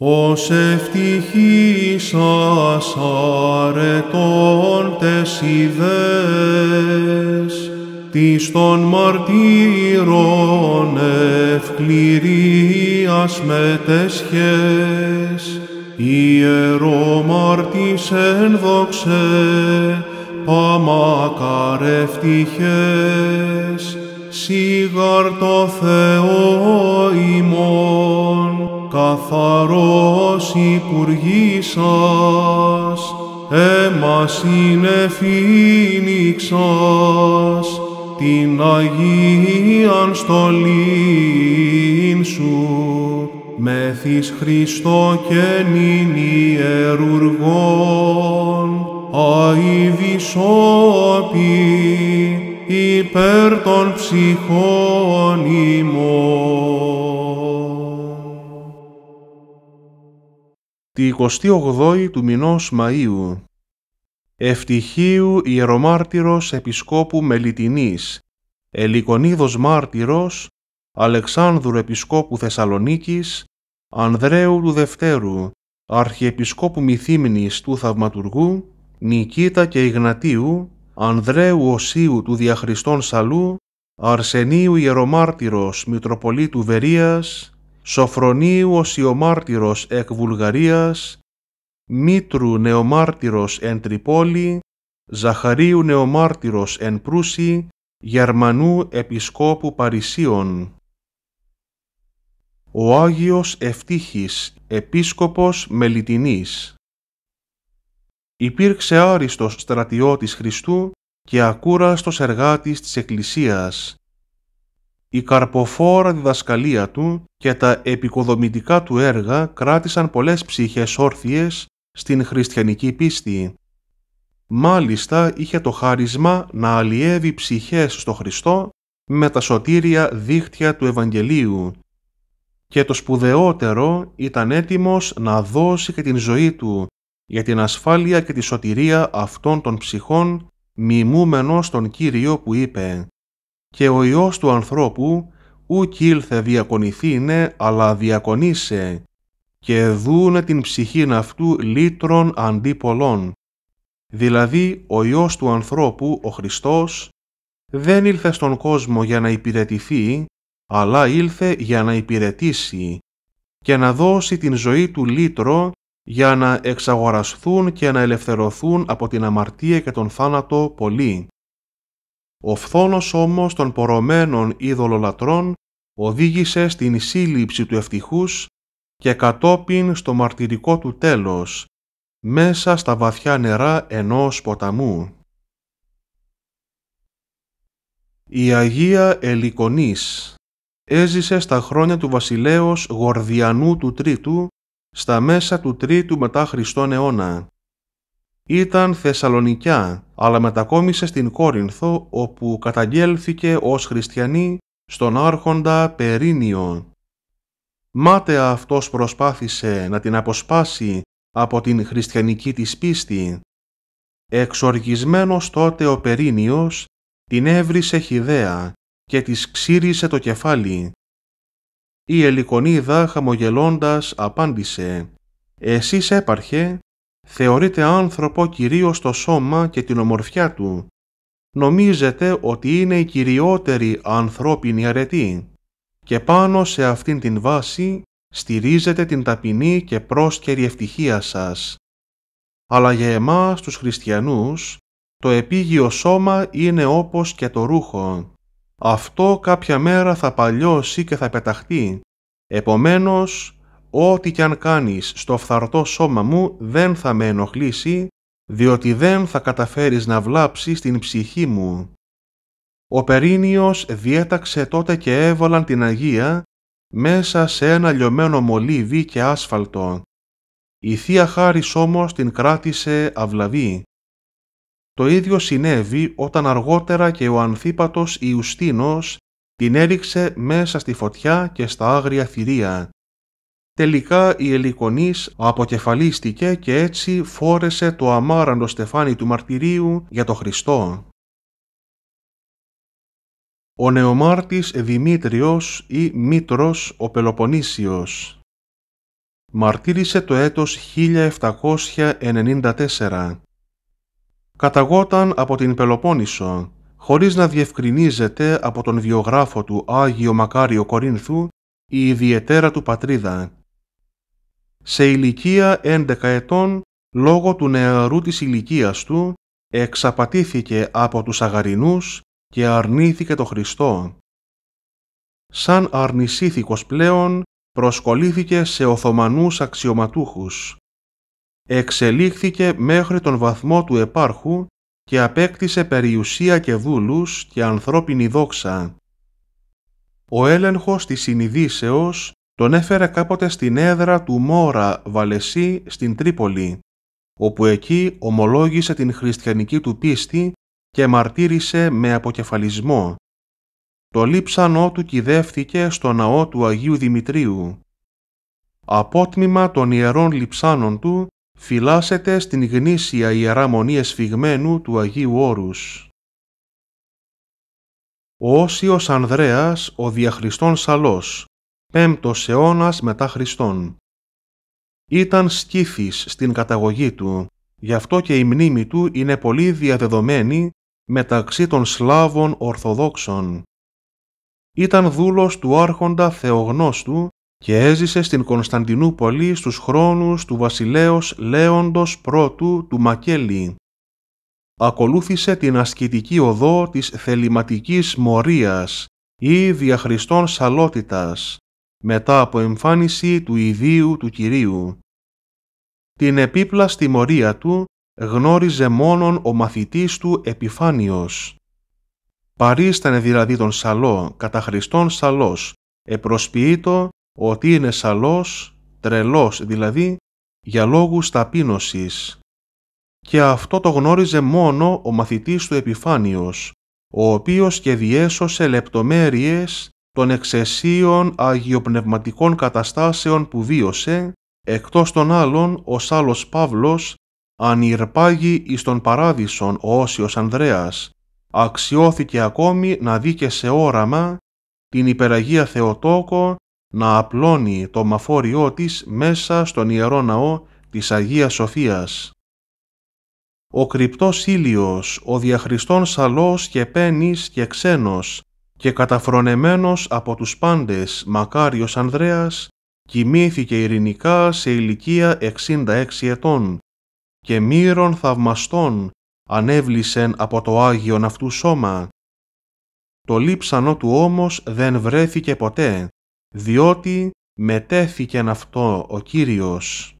Ως ευτυχής σας αρετών τες ιδέες, της των μαρτύρων ευκληρίας μετεσχές, ιερομαρτής ενδοξέ, παμάκαρ ευτυχές, σίγαρ το Θεό ημών καθαρός υπουργής σας, έμας είναι την Αγίαν στολήν σου, μεθύς Χριστό και νυν ιερουργών, αηδησόπη υπέρ των ψυχών ημών. τη 28η του μηνός Μαΐου. Ευτυχίου Ιερομάρτυρος Επισκόπου Μελιτινής, Ελικονίδος Μάρτυρος, Αλεξάνδρου Επισκόπου Θεσσαλονίκης, Ανδρέου του Δευτέρου, Αρχιεπισκόπου Μυθύμνης του Θαυματουργού, Νικήτα και Ιγνατίου, Ανδρέου Οσίου του Διαχριστών Σαλού, Αρσενίου Ιερομάρτυρος Μητροπολίτου Βερίας, ο Ιωμάρτυρος εκ Βουλγαρίας, Μήτρου Νεομάρτυρος εν Τριπόλη, Ζαχαρίου Νεομάρτυρος εν Προύση, Γερμανού Επισκόπου Παρισίων. Ο Άγιος Ευτύχης, Επίσκοπος Μελιτινής. Υπήρξε άριστος στρατιώτης Χριστού και ακούραστος εργάτης της Εκκλησίας, η καρποφόρα διδασκαλία του και τα επικοδομητικά του έργα κράτησαν πολλές ψυχές όρθιες στην χριστιανική πίστη. Μάλιστα είχε το χάρισμα να αλλιεύει ψυχές στο Χριστό με τα σωτήρια δίχτυα του Ευαγγελίου και το σπουδαιότερο ήταν έτοιμος να δώσει και την ζωή του για την ασφάλεια και τη σωτηρία αυτών των ψυχών μιμούμενος τον Κύριο που είπε και ο Υιός του ανθρώπου ούκ ήλθε διακονηθήνε αλλά διακονήσε και δούνε την ψυχήν αυτού λύτρων αντί πολλών. Δηλαδή ο Υιός του ανθρώπου, ο Χριστός, δεν ήλθε στον κόσμο για να υπηρετηθεί, αλλά ήλθε για να υπηρετήσει και να δώσει την ζωή του λύτρο για να εξαγορασθούν και να ελευθερωθούν από την αμαρτία και τον θάνατο πολλοί. Ο φθόνος όμως των πορωμένων ειδωλολατρών οδήγησε στην σύλληψη του ευτυχούς και κατόπιν στο μαρτυρικό του τέλος, μέσα στα βαθιά νερά ενός ποταμού. Η Αγία Ελικονής έζησε στα χρόνια του βασιλέως Γορδιανού του Τρίτου, στα μέσα του Τρίτου μετά Χριστόν αιώνα. Ήταν Θεσσαλονικιά, αλλά μετακόμισε στην Κόρινθο όπου καταγγέλθηκε ως χριστιανή στον άρχοντα Περίνιο. Μάταια αυτός προσπάθησε να την αποσπάσει από την χριστιανική της πίστη. Εξοργισμένος τότε ο Περίνιος την έβρισε χιδέα και της ξύρισε το κεφάλι. Η Ελικονίδα χαμογελώντας απάντησε «Εσείς έπαρχε, Θεωρείται άνθρωπο κυρίως το σώμα και την ομορφιά του. Νομίζετε ότι είναι η κυριότερη ανθρώπινη αρετή και πάνω σε αυτήν την βάση στηρίζεται την ταπεινή και πρόσκαιρη ευτυχία σας. Αλλά για εμάς τους χριστιανούς το επίγειο σώμα είναι όπως και το ρούχο. Αυτό κάποια μέρα θα παλιώσει και θα πεταχτεί. Επομένως, «Ό,τι κι αν κάνεις στο φθαρτό σώμα μου δεν θα με ενοχλήσει, διότι δεν θα καταφέρεις να βλάψεις την ψυχή μου». Ο Περίνιος διέταξε τότε και έβαλαν την Αγία μέσα σε ένα λιωμένο μολύβι και άσφαλτο. Η Θεία Χάρις όμως την κράτησε αυλαβή. Το ίδιο συνέβη όταν αργότερα και ο Ανθίπατος Ιουστίνος την έριξε μέσα στη φωτιά και στα άγρια θηρία. Τελικά η Ελικονής αποκεφαλίστηκε και έτσι φόρεσε το αμάραντο στεφάνι του μαρτυρίου για το Χριστό. Ο νεομάρτης Δημήτριος ή Μήτρος ο Πελοποννήσιος μαρτύρησε το έτος 1794. Καταγόταν από την Πελοπόννησο, χωρίς να διευκρινίζεται από τον βιογράφο του Άγιο Μακάριο Κορίνθου η ιδιαιτέρα του πατρίδα, σε ηλικία 11 ετών λόγω του νεαρού της ηλικίας του εξαπατήθηκε από τους αγαρινούς και αρνήθηκε το Χριστό. Σαν αρνησίθηκος πλέον προσκολήθηκε σε Οθωμανούς αξιωματούχους. Εξελίχθηκε μέχρι τον βαθμό του επάρχου και απέκτησε περιουσία και δούλους και ανθρώπινη δόξα. Ο έλεγχος της συνειδήσεως τον έφερε κάποτε στην έδρα του Μόρα Βαλεσί στην Τρίπολη, όπου εκεί ομολόγησε την χριστιανική του πίστη και μαρτύρησε με αποκεφαλισμό. Το λείψανό του κυδεύθηκε στο ναό του Αγίου Δημητρίου. Απότμημα των ιερών λειψάνων του φυλάσσεται στην γνήσια Ιερά Μονή Εσφυγμένου του Αγίου Όρους. Ο Όσιος Ανδρέας, ο διαχριστών Σαλός, πέμπτος αιώνας μετά Χριστόν. Ήταν σκήθης στην καταγωγή του, γι' αυτό και η μνήμη του είναι πολύ διαδεδομένη μεταξύ των Σλάβων Ορθοδόξων. Ήταν δούλος του άρχοντα Θεογνώστου και έζησε στην Κωνσταντινούπολη στους χρόνους του βασιλέως Λέοντος Πρώτου του Μακέλη. Ακολούθησε την ασκητική οδό της θεληματικής μορίας ή διαχριστών σαλότητας μετά από εμφάνιση του ιδίου του Κυρίου. Την επίπλαστη μορία του γνώριζε μόνον ο μαθητής του Επιφάνιος. Παρίστανε δηλαδή τον Σαλό, κατά Χριστόν Σαλός, επροσποιείτο ότι είναι Σαλός, τρελός δηλαδή, για λόγους ταπείνωσης. Και αυτό το γνώριζε μόνο ο μαθητής του Επιφάνιος, ο οποίος και διέσωσε λεπτομέρειες των εξαισίων αγιοπνευματικών καταστάσεων που βίωσε, εκτός των άλλων ο Σάλος Παύλος ανιρπάγει εις τον παράδεισον ο Όσιος Ανδρέας, αξιώθηκε ακόμη να δει και σε όραμα την υπεραγία Θεοτόκο να απλώνει το μαφόριό της μέσα στον Ιερό Ναό της Αγίας Σοφίας. Ο κρυπτός ήλιος, ο διαχριστών σαλός και πένης και ξένος, και καταφρονεμένος από τους πάντες Μακάριος Ανδρέας, κοιμήθηκε ειρηνικά σε ηλικία 66 ετών και μύρων θαυμαστών ανέβλησεν από το Άγιον αυτού σώμα. Το λείψανό του όμως δεν βρέθηκε ποτέ, διότι μετέθηκεν αυτό ο Κύριος.